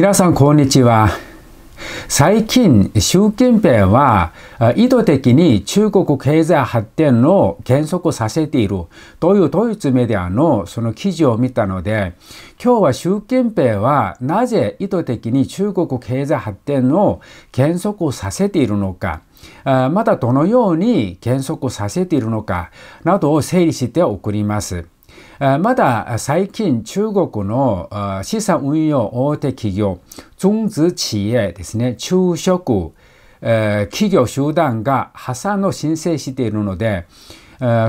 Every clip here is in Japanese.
皆さん、こんにちは。最近、習近平は意図的に中国経済発展の減速させているというドイツメディアのその記事を見たので、今日は習近平はなぜ意図的に中国経済発展の減速させているのか、またどのように減速させているのかなどを整理して送ります。まだ最近中国の資産運用大手企業、中資企業ですね、昼食、企業集団が破産の申請しているので、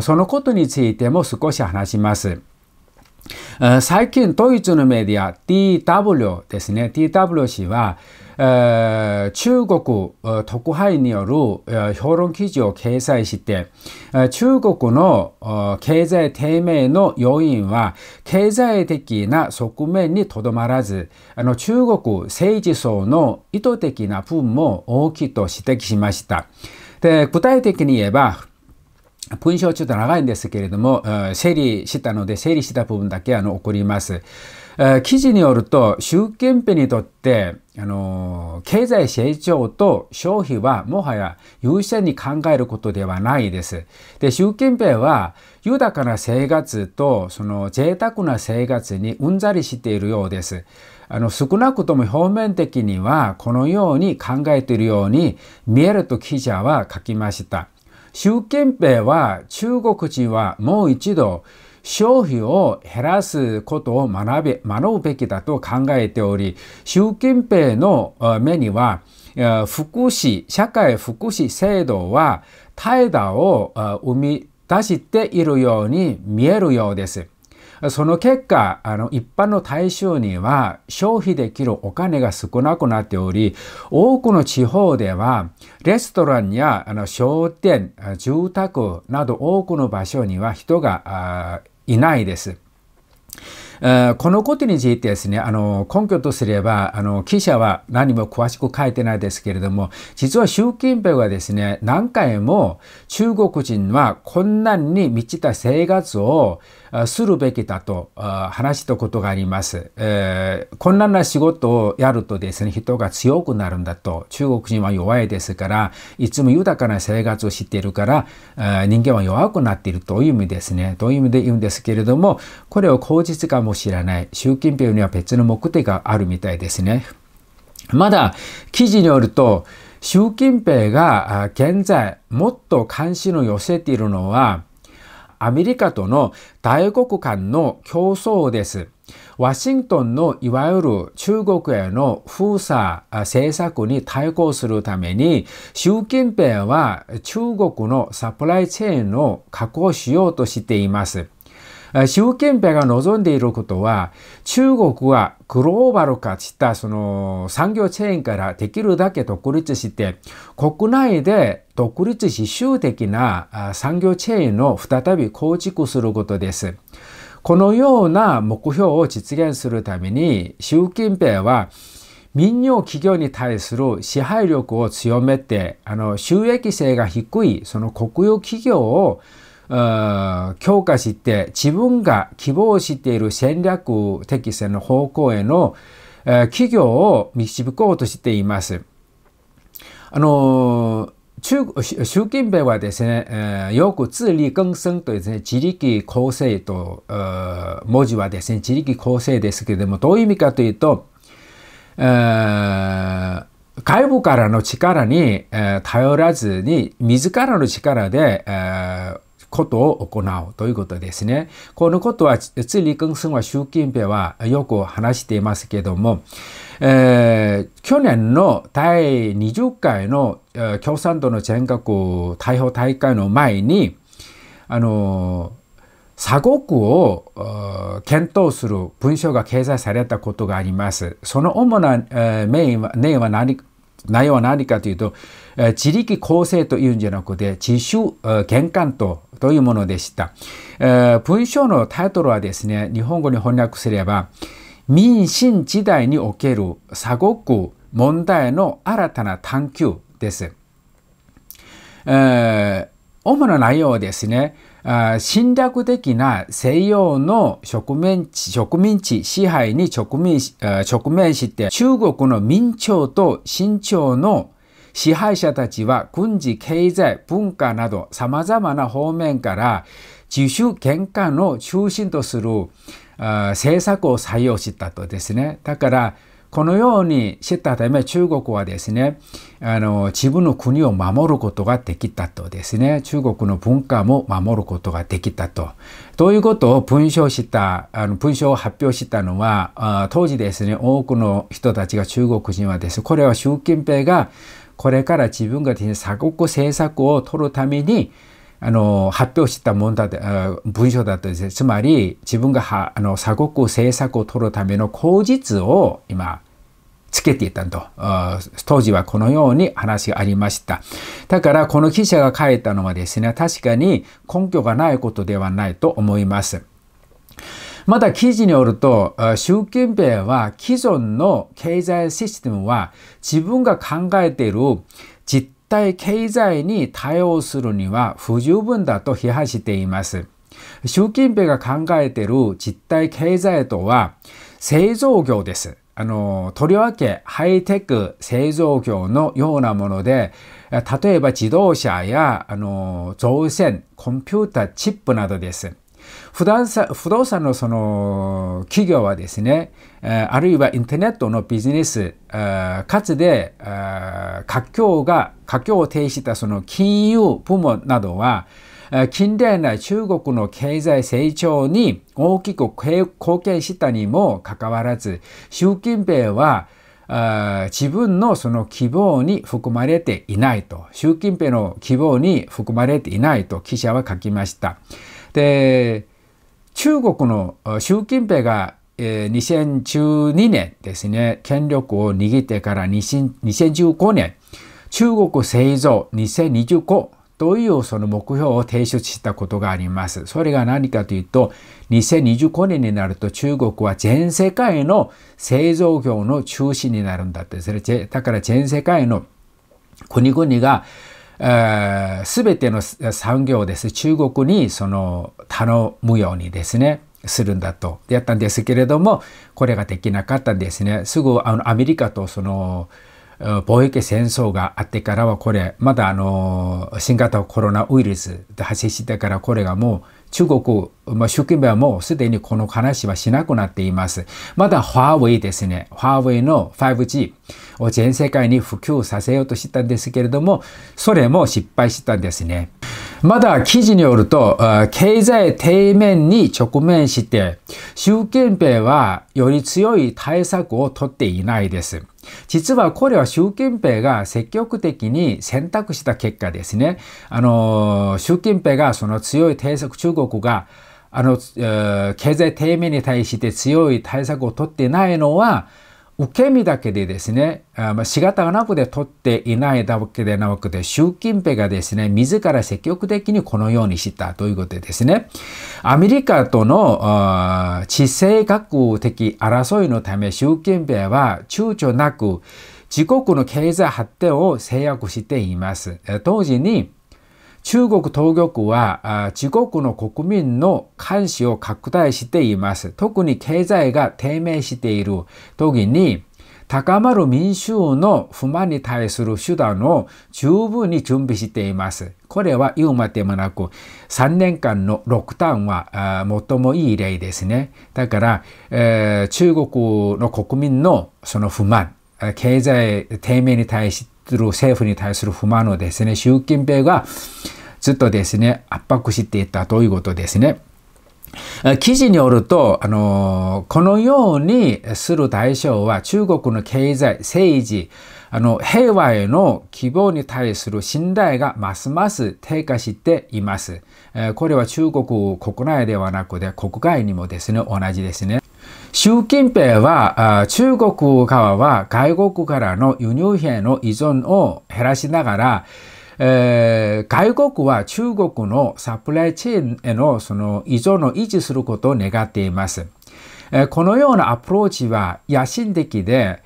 そのことについても少し話します。最近ドイツのメディア d w ですね、d w 氏はえー、中国特派員による評論記事を掲載して、中国の経済低迷の要因は経済的な側面にとどまらず、あの中国政治層の意図的な分も大きいと指摘しました。で具体的に言えば、文章ちょっと長いんですけれども、整理したので、整理した部分だけあの送ります。記事によると、習近平にとって、あの、経済成長と消費はもはや優先に考えることではないです。で、習近平は豊かな生活とその贅沢な生活にうんざりしているようです。あの、少なくとも表面的にはこのように考えているように見えると記者は書きました。習近平は中国人はもう一度消費を減らすことを学べ、学ぶべきだと考えており習近平の目には福祉社会福祉制度は怠惰を生み出しているように見えるようです。その結果あの一般の大衆には消費できるお金が少なくなっており多くの地方ではレストランやあの商店住宅など多くの場所には人がいないです。このことについてですね、あの、根拠とすれば、あの、記者は何も詳しく書いてないですけれども、実は習近平はですね、何回も中国人は困難に満ちた生活をするべきだと話したことがあります。えー、困難な仕事をやるとですね、人が強くなるんだと。中国人は弱いですから、いつも豊かな生活をしているから、えー、人間は弱くなっているという意味ですね。という意味で言うんですけれども、これを口実ももしれない。習近平には別の目的があるみたいですね。まだ記事によると、習近平が現在もっと関心を寄せているのは、アメリカとの大国間の競争です。ワシントンのいわゆる中国への封鎖政策に対抗するために、習近平は中国のサプライチェーンを確保しようとしています。習近平が望んでいることは中国はグローバル化したその産業チェーンからできるだけ独立して国内で独立し、習的な産業チェーンを再び構築することです。このような目標を実現するために習近平は民用企業に対する支配力を強めてあの収益性が低いその国有企業を強化して自分が希望している戦略適正の方向への企業を導こうとしています。あの中習近平はですね、えよく自力更生とですね、自力構成と、文字はですね、自力構成ですけれども、どういう意味かというと、え外部からの力に、え頼らずに、自らの力で、えことを行うということですね。このことは、自力更生は習近平はよく話していますけども、えー、去年の第20回の共産党の全国大捕大会の前に、あの鎖国を検討する文書が掲載されたことがあります。その主な、えー、メインは、内容は何かというと、自力構成というんじゃなくて、自主玄関とというものでした、えー、文章のタイトルはですね、日本語に翻訳すれば、民進時代における鎖国問題の新たな探求です。えー、主な内容はですね、侵略的な西洋の植民地、植民地支配に直面直面して、中国の明朝と清朝の支配者たちは軍事、経済、文化など様々な方面から自主玄関の中心とする政策を採用したとですね。だから、このようにしたため中国はですね、あの自分の国を守ることができたとですね、中国の文化も守ることができたと。ということを文章した、あの文章を発表したのは、当時ですね、多くの人たちが中国人はですね、これは習近平がこれから自分がですね、鎖国政策を取るために、あの、発表したもんだ文章だったですね。つまり、自分があの鎖国政策を取るための口実を今、つけていたと。当時はこのように話がありました。だから、この記者が書いたのはですね、確かに根拠がないことではないと思います。また記事によると、習近平は既存の経済システムは自分が考えている実体経済に対応するには不十分だと批判しています。習近平が考えている実体経済とは製造業です。あの、とりわけハイテク製造業のようなもので、例えば自動車や、あの、造船、コンピュータチップなどです。不動産不動産のその企業はですね、あるいはインターネットのビジネス、かつて、活況が、活況を呈したその金融部門などは、近代な中国の経済成長に大きく貢献したにもかかわらず、習近平は、自分のその希望に含まれていないと、習近平の希望に含まれていないと記者は書きました。で、中国の習近平が2012年ですね、権力を握ってから2015年、中国製造2025というその目標を提出したことがあります。それが何かというと、2025年になると中国は全世界の製造業の中心になるんだって、だから全世界の国々がすべての産業をですね、中国にその頼むようにですね、するんだとやったんですけれども、これができなかったんですね。すぐあのアメリカとその貿易戦争があってからはこれ、まだあの新型コロナウイルスで発生してからこれがもう中国、まあ、習近平はもうすでにこの話はしなくなっています。まだーウェイですね。ーウェイの 5G を全世界に普及させようとしたんですけれども、それも失敗したんですね。まだ記事によると、経済低面に直面して、習近平はより強い対策を取っていないです。実はこれは習近平が積極的に選択した結果ですね。あの、習近平がその強い対策、中国があの、え経済低迷に対して強い対策を取ってないのは、受け身だけでですね、まあ、仕方がなくで取っていないだけでなくて、習近平がですね、自ら積極的にこのようにしたということでですね、アメリカとの地政学的争いのため、習近平は躊躇なく自国の経済発展を制約しています。当時に中国当局は自国の国民の監視を拡大しています。特に経済が低迷している時に高まる民衆の不満に対する手段を十分に準備しています。これは言うまでもなく、3年間のロックダウンは最もいい例ですね。だから、えー、中国の国民のその不満、経済低迷に対する政府に対する不満をですね、習近平がずっとですね、圧迫していたということですね。記事によると、あの、このようにする対象は中国の経済、政治、あの、平和への希望に対する信頼がますます低下しています。これは中国国内ではなくて国外にもですね、同じですね。習近平は中国側は外国からの輸入品の依存を減らしながらえー、外国は中国のサプライチェーンへのその依存を維持することを願っています。えー、このようなアプローチは野心的で、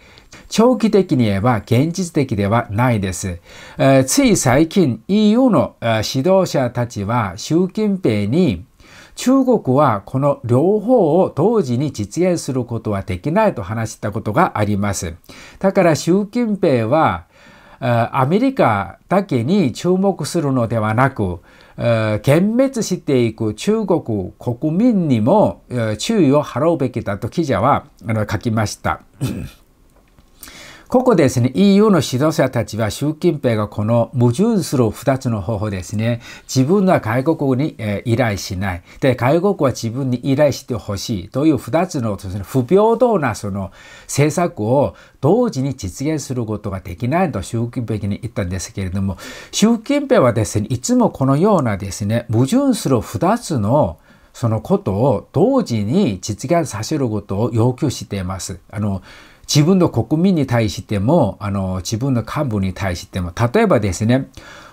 長期的に言えば現実的ではないです。えー、つい最近 EU の指導者たちは習近平に中国はこの両方を同時に実現することはできないと話したことがあります。だから習近平はアメリカだけに注目するのではなく、幻滅していく中国国民にも注意を払うべきだと記者は書きました。ここですね、EU の指導者たちは習近平がこの矛盾する2つの方法ですね、自分は外国に、え依頼しない。で、外国は自分に依頼してほしいという2つの不平等なその政策を同時に実現することができないと習近平に言ったんですけれども、習近平はですね、いつもこのようなですね、矛盾する2つのそのことを同時に実現させることを要求しています。あの自分の国民に対しても、あの、自分の幹部に対しても、例えばですね、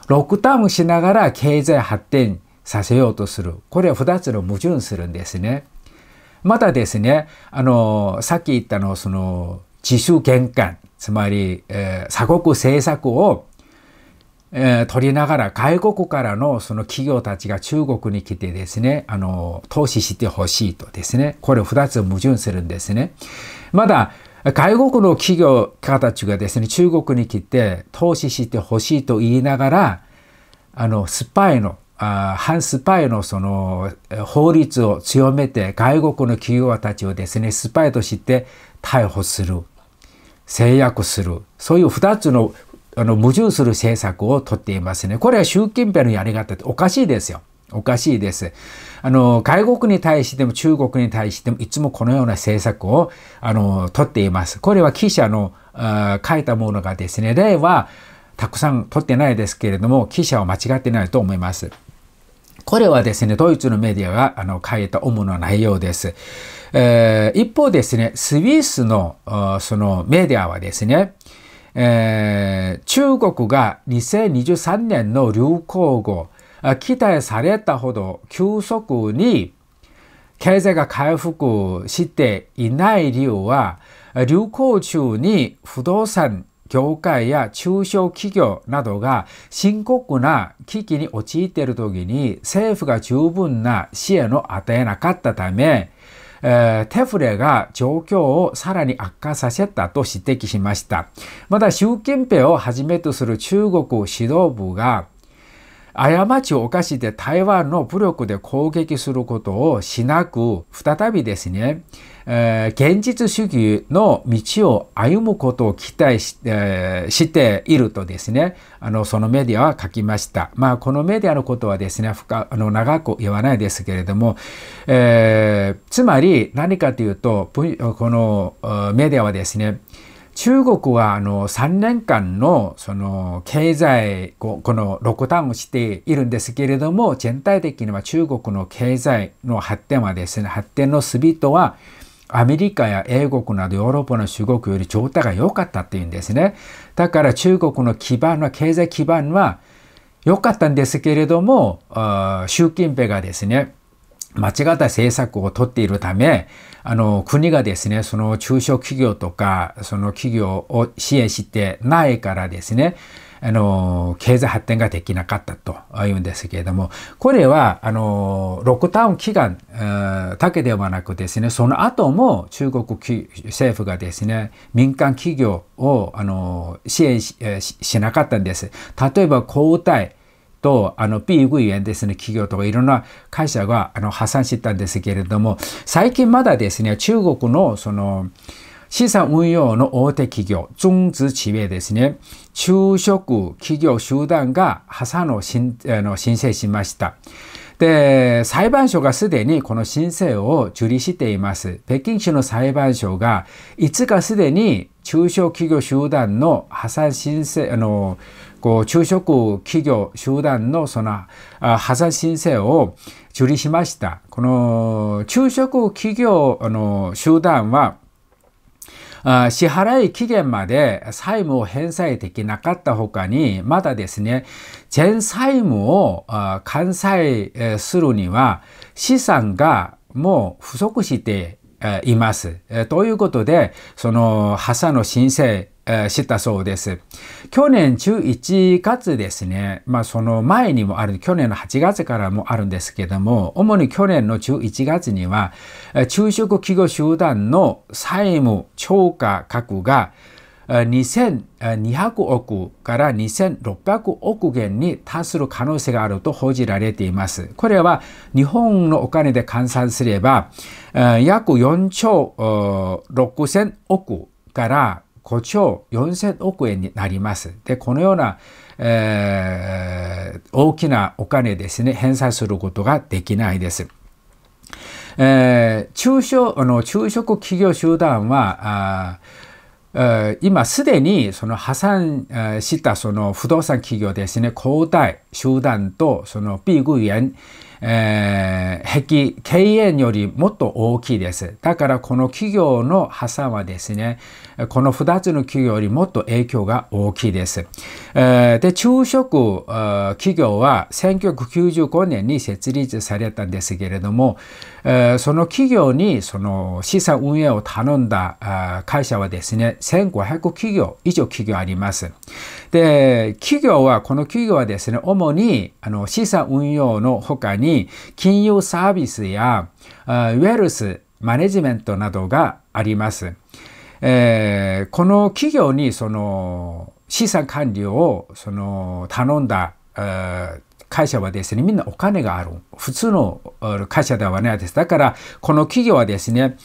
ロックダウンしながら経済発展させようとする。これは二つの矛盾するんですね。またですね、あの、さっき言ったの、その、自主玄関、つまり、えー、鎖国政策を、えー、取りながら外国からのその企業たちが中国に来てですね、あの、投資してほしいとですね、これ二つ矛盾するんですね。まだ、外国の企業家たちがですね、中国に来て投資してほしいと言いながら、あの、スパイの、反スパイのその法律を強めて外国の企業たちをですね、スパイとして逮捕する、制約する、そういう2つのあの矛盾する政策をとっていますね。これは習近平のやり方っておかしいですよ。おかしいです。あの、外国に対しても中国に対してもいつもこのような政策を、あの、取っています。これは記者の書いたものがですね、例はたくさん取ってないですけれども、記者は間違ってないと思います。これはですね、ドイツのメディアがあの書いた主な内容です。えー、一方ですね、スイスのそのメディアはですね、えー、中国が2023年の流行語、期待されたほど急速に経済が回復していない理由は流行中に不動産業界や中小企業などが深刻な危機に陥っている時に政府が十分な支援を与えなかったため、えー、テフレが状況をさらに悪化させたと指摘しました。また習近平をはじめとする中国指導部が過ちを犯して台湾の武力で攻撃することをしなく、再びですね、えー、現実主義の道を歩むことを期待し,、えー、しているとですねあのそのメディアは書きました。まあこのメディアのことはですね深あの長く言わないですけれども、えー、つまり何かというとこのメディアはですね中国はあの3年間のその経済このロックダウンをしているんですけれども全体的には中国の経済の発展はですね発展のスびーはアメリカや英国などヨーロッパの中国より状態が良かったっていうんですね。だから中国の基盤は経済基盤は良かったんですけれども習近平がですね間違った政策をとっているため、あの、国がですね、その中小企業とか、その企業を支援してないからですね、あの、経済発展ができなかったというんですけれども、これは、あの、ロックダウン期間だけではなくですね、その後も中国政府がですね、民間企業を、あの、支援しなかったんです。例えば、交代、とあのイエンですね企業とかいろんな会社があの破産してたんですけれども最近まだですね中国のその資産運用の大手企業、中資企業ですね、中職企業集団が破産の申請しました。で、裁判所がすでにこの申請を受理しています。北京市の裁判所が、いつかすでに中小企業集団の破産申請、あの、こう中小企業集団のその破産申請を受理しました。この中小企業あの集団は、あ支払い期限まで債務を返済できなかったほかに、まだですね、全債務を完済するには資産がもう不足しています。ということで、その破産の申請ったそうです。去年11月ですね、まあその前にもある、去年の8月からもあるんですけども、主に去年の11月には、中食企業集団の債務超過額が2200億から2600億元に達する可能性があると報じられています。これは日本のお金で換算すれば、約4兆6000億から5兆4000億円になります。で、このような、えー、大きなお金ですね、返済することができないです。えー、中小あの中小企業集団はあ今すでにその破産したその不動産企業ですね、交代集団とその B 具園、えー、壁、経営よりもっと大きいです。だからこの企業の破産はですね、この2つの企業よりもっと影響が大きいです。えー、で、中食企業は1995年に設立されたんですけれども、えー、その企業にその資産運営を頼んだ会社はですね、1500企業以上企業あります。で、企業は、この企業はですね、主にあの資産運用の他に、金融サービスやウェルス、マネジメントなどがあります。えー、この企業にその資産管理をその頼んだ会社はですね、みんなお金がある。普通の会社ではないです。だから、この企業はですね、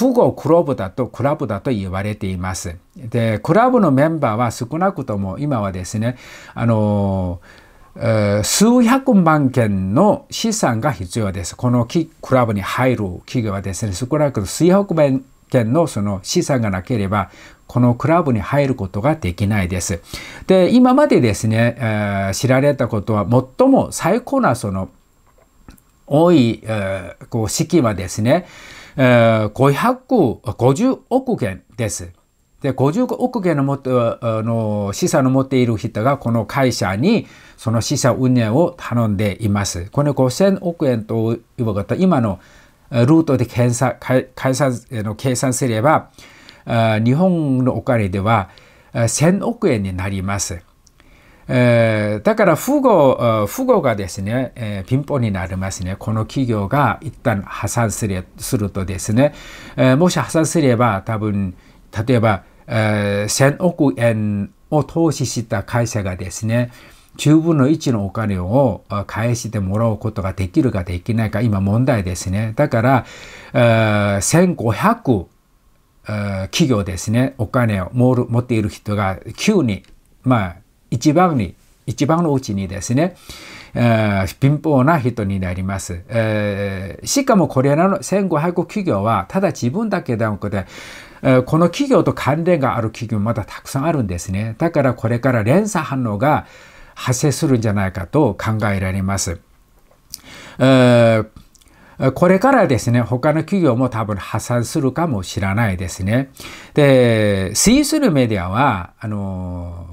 富豪クラブだと、クラブだと言われています。で、クラブのメンバーは少なくとも今はですね、あの数百万件の資産が必要です。このクラブに入る企業はですね、少なくとも数百万件のその資産がなければこのクラブに入ることができないです。で、今までですね、えー、知られたことは最も最高なその多い、えー、こう資金はですね、えー、550億元です。で、50億元のの資産を持っている人がこの会社にその資産運営を頼んでいます。この5000億円と言われた今のルートで計算すれば、日本のお金では1000億円になります。えだから富豪、富豪がですね、え貧乏になりますね。この企業が一旦破産するするとですね、えもし破産すれば多分、例えば、え1000億円を投資した会社がですね、10分の1のお金を返してもらうことができるかできないか、今問題ですね。だから、え1500企業ですねお金を持っている人が急にまあ一番に一番のうちにですね、えー、貧乏な人になります、えー、しかもこれらの1500企業はただ自分だけではなくて、えー、この企業と関連がある企業まだたくさんあるんですねだからこれから連鎖反応が発生するんじゃないかと考えられます。えーこれからですね、他の企業も多分破産するかもしれないですね。で、スイスのメディアは、あの、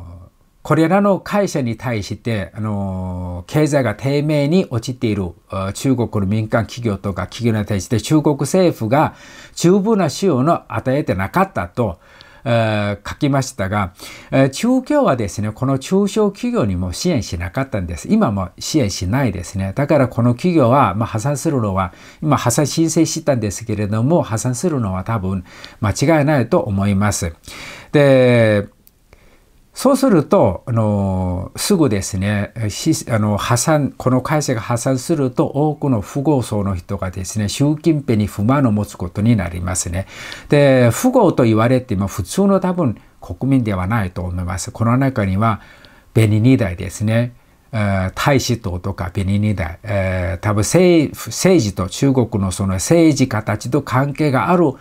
これらの会社に対して、あの、経済が低迷に陥っている中国の民間企業とか企業に対して中国政府が十分な使用を与えてなかったと、書きましたが、中共はですね、この中小企業にも支援しなかったんです。今も支援しないですね。だからこの企業は、まあ、破産するのは、今破産申請したんですけれども、破産するのは多分間違いないと思います。で、そうすると、あのすぐですねあの破産この会社が破産すると多くの富豪層の人がですね習近平に不満を持つことになりますね。で富豪と言われても普通の多分国民ではないと思います。この中にはベニニ代ですね大使党とかベニニ代、えー、多分政治と中国のその政治家たちと関係がある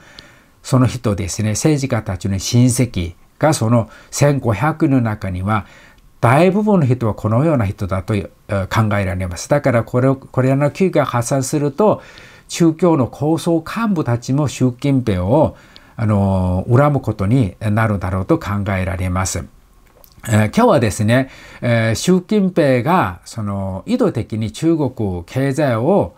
その人ですね政治家たちの親戚がその1500の中には大部分の人はこのような人だと考えられます。だからこれこれらの危機が発散すると宗教の構想幹部たちも習近平をあの恨むことになるだろうと考えられます。えー、今日はですね、えー、習近平がその意図的に中国経済を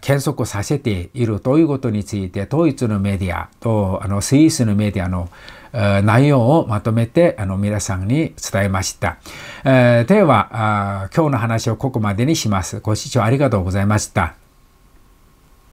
検索させているということについてドイツのメディアとあのスイスのメディアの内容をまとめてあの皆さんに伝えました。えー、では今日の話をここまでにします。ご視聴ありがとうございました。